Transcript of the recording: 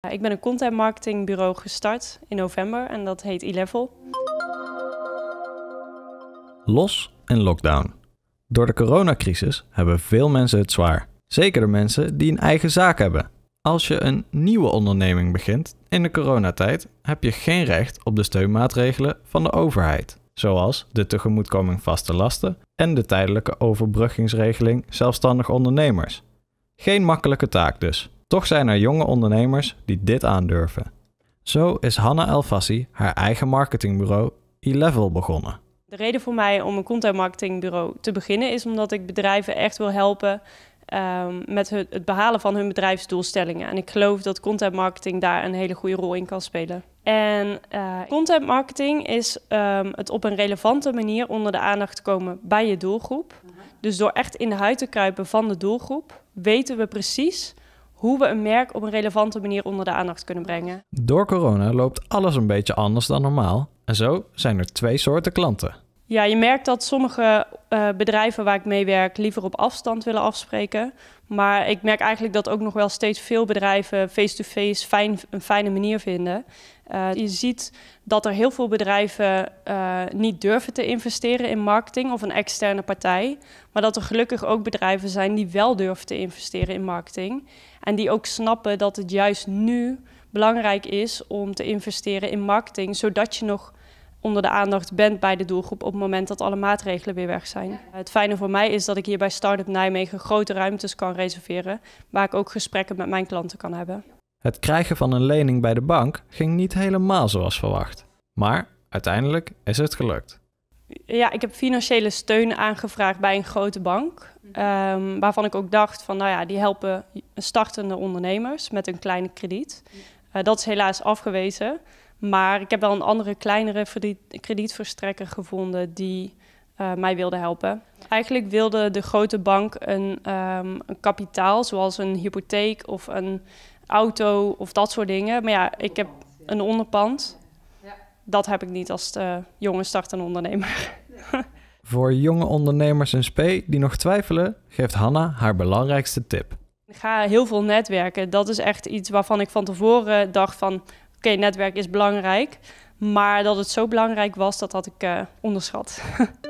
Eh, ik ben een content marketingbureau gestart in november en dat heet eLevel. Los en lockdown. Door de coronacrisis hebben veel mensen het zwaar. Zeker de mensen die een eigen zaak hebben. Als je een nieuwe onderneming begint in de coronatijd, heb je geen recht op de steunmaatregelen van de overheid. Zoals de tegemoetkoming vaste lasten en de tijdelijke overbruggingsregeling zelfstandig ondernemers. Geen makkelijke taak dus. Toch zijn er jonge ondernemers die dit aandurven. Zo is Hanna Elfassi haar eigen marketingbureau E-Level begonnen. De reden voor mij om een content marketingbureau te beginnen is omdat ik bedrijven echt wil helpen ehm, met het behalen van hun bedrijfsdoelstellingen. En ik geloof dat content marketing daar een hele goede rol in kan spelen. En uh, eh, content marketing is ehm, het op een relevante manier onder de aandacht komen bij je doelgroep. Mhm. Dus door echt in de huid te kruipen van de doelgroep, weten we precies hoe we een merk op een relevante manier onder de aandacht kunnen brengen. Door corona loopt alles een beetje anders dan normaal. En zo zijn er twee soorten klanten. Ja, je merkt dat sommige eh, bedrijven waar ik mee werk liever op afstand willen afspreken. Maar ik merk eigenlijk dat ook nog wel steeds veel bedrijven face-to-face fijn, een fijne manier vinden. Eh, je ziet dat er heel veel bedrijven eh, niet durven te investeren in marketing of een externe partij. Maar dat er gelukkig ook bedrijven zijn die wel durven te investeren in marketing. En die ook snappen dat het juist nu belangrijk is om te investeren in marketing, zodat je nog onder de aandacht bent bij de doelgroep op het moment dat alle maatregelen weer weg zijn. Het fijne voor mij is dat ik hier bij Startup Nijmegen grote ruimtes kan reserveren, waar ik ook gesprekken met mijn klanten kan hebben. Het krijgen van een lening bij de bank ging niet helemaal zoals verwacht, maar uiteindelijk is het gelukt. Ja, ik heb financiële steun aangevraagd bij een grote bank, ehm, waarvan ik ook dacht van, nou ja, die helpen startende ondernemers met een kleine krediet. Eh, dat is helaas afgewezen. Maar ik heb wel een andere, kleinere kredietverstrekker gevonden die eh, mij wilde helpen. Eigenlijk wilde de grote bank een, ehm, een, kapitaal, zoals een hypotheek of een auto of dat soort dingen. Maar ja, ik heb een onderpand. Dat heb ik niet als de jonge startende ondernemer. Voor jonge ondernemers en SP die nog twijfelen, geeft Hanna haar belangrijkste tip. Ik ga heel veel netwerken. Dat is echt iets waarvan ik van tevoren dacht van... Oké, netwerk is belangrijk. Maar dat het zo belangrijk was, dat had ik uh, onderschat.